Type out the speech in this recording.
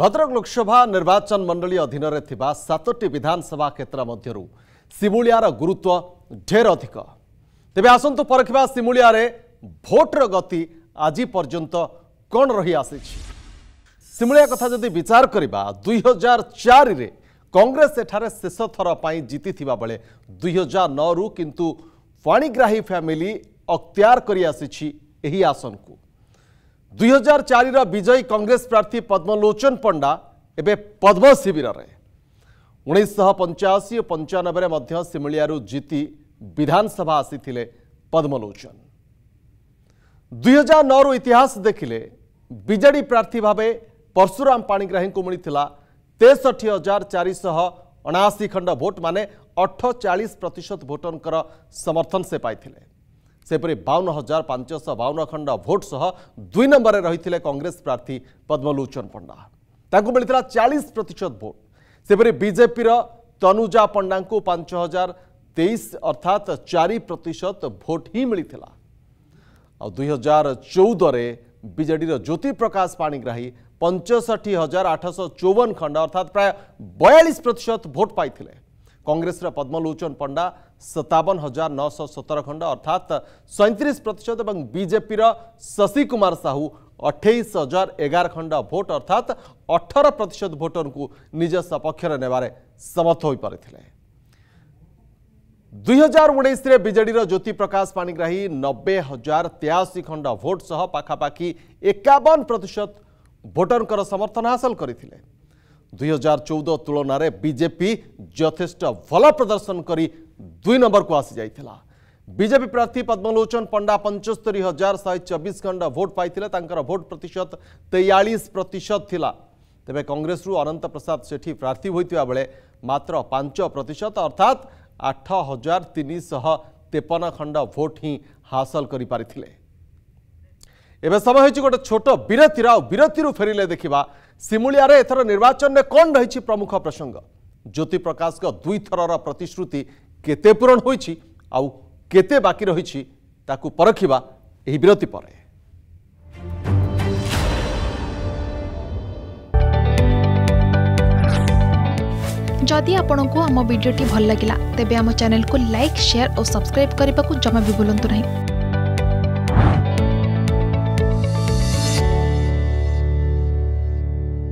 ଭଦ୍ରକ ଲୋକସଭା ନିର୍ବାଚନ ମଣ୍ଡଳୀ ଅଧୀନରେ ଥିବା ସାତଟି ବିଧାନସଭା କ୍ଷେତ୍ର ମଧ୍ୟରୁ ଶିମୁଳିଆର ଗୁରୁତ୍ୱ ଢେର ଅଧିକ ତେବେ ଆସନ୍ତୁ ପରଖିବା ଶିମୁଳିଆରେ ଭୋଟର ଗତି ଆଜି ପର୍ଯ୍ୟନ୍ତ କ'ଣ ରହିଆସିଛି ଶିମୁଳିଆ କଥା ଯଦି ବିଚାର କରିବା ଦୁଇ ହଜାର ଚାରିରେ କଂଗ୍ରେସ ଏଠାରେ ଶେଷ ଥର ପାଇଁ ଜିତିଥିବା ବେଳେ ଦୁଇ ହଜାର ନଅରୁ କିନ୍ତୁ ପାଣିଗ୍ରାହୀ ଫ୍ୟାମିଲି ଅକ୍ତିଆର କରିଆସିଛି ଏହି ଆସନକୁ दुईहजार चार विजयी कांग्रेस प्रार्थी पद्मलोचन पंडा एवं पद्म शिविर उन्नीसश पंचाशी और पंचानबे सिमिलियारू जीति विधानसभा आसी पद्मलोचन हजार नौ रु इतिहास देखिले विजे प्रार्थी भाव परशुराम पाणीग्राही को मिलता तेसठी हजार चार शह अनाशी खंड भोट मान अठचा प्रतिशत भोटर समर्थन से पाई सेपरी बावन हजार पांचश बावन खंड भोट सह दुई नंबर रही है कंग्रेस प्रार्थी पद्मलोचन पंडा ताकू मिले चालीस प्रतिशत भोट सेपरी बीजेपी तनुजा पंडा को पांच हजार तेईस अर्थात चार प्रतिशत भोट ही मिलता दुई हजार चौदह विजे ज्योति प्रकाश पाणीग्राही पंचष्टी हजार आठश चौवन खंड अर्थात प्राय बयालीस प्रतिशत भोट पाई कांग्रेस कंग्रेस पद्मलोचन पंडा सतावन हजार नौश सतर खंड अर्थात सैंतीस प्रतिशत और बीजेपी शशि कुमार साहू अठाईस हजार एगार खंड भोट अर्थात अठर प्रतिशत भोटर को निज सपक्ष समर्थ हो पारी दुई हजार उन्नीस विजेडर ज्योति प्रकाश पाणिग्राही नब्बे हजार तेयाशी खंड भोट सह पखापाखि एकवन प्रतिशत भोटर समर्थन हासिल करते दुई हजार चौदह तुलन में बीजेपी যথেষ্ট ভাল প্রদর্শন করে দুই নম্বরকু আসি যাই বিজেপি প্রার্থী পদ্মলোচন পণ্ডা পঞ্চস্তরি হাজার শহে চবিশ খণ্ড ভোট পাই তাঁর ভোট প্রতিশত তেয়াশ প্রতিশত লা তবে কংগ্রেস অনন্ত প্রসাদ সেঠি প্রার্থী হয়ে বেড়ে মাত্র পাঁচ প্রতিশত অর্থাৎ আঠ হাজার তিনশহ তেপন খণ্ড ভোট হি হাসল করে পারিলে এবে সময় হয়েছে গোটে ছোট বিরতির আরতির ফেরিলে দেখা শিমুলিয়ার এথর নির্বাচনের কণ রয়েছে প্রমুখ প্রসঙ্গ ଜ୍ୟୋତି ପ୍ରକାଶଙ୍କ ଦୁଇଥରର ପ୍ରତିଶ୍ରୁତି କେତେ ପୂରଣ ହୋଇଛି ଆଉ କେତେ ବାକି ରହିଛି ତାକୁ ପରଖିବା ଏହି ବିରତି ପରେ जदि आपण को आम भिडी भल लगा तेब आम चेल्क लाइक सेयार और सब्सक्राइब करने को जमा भी बुलां नहीं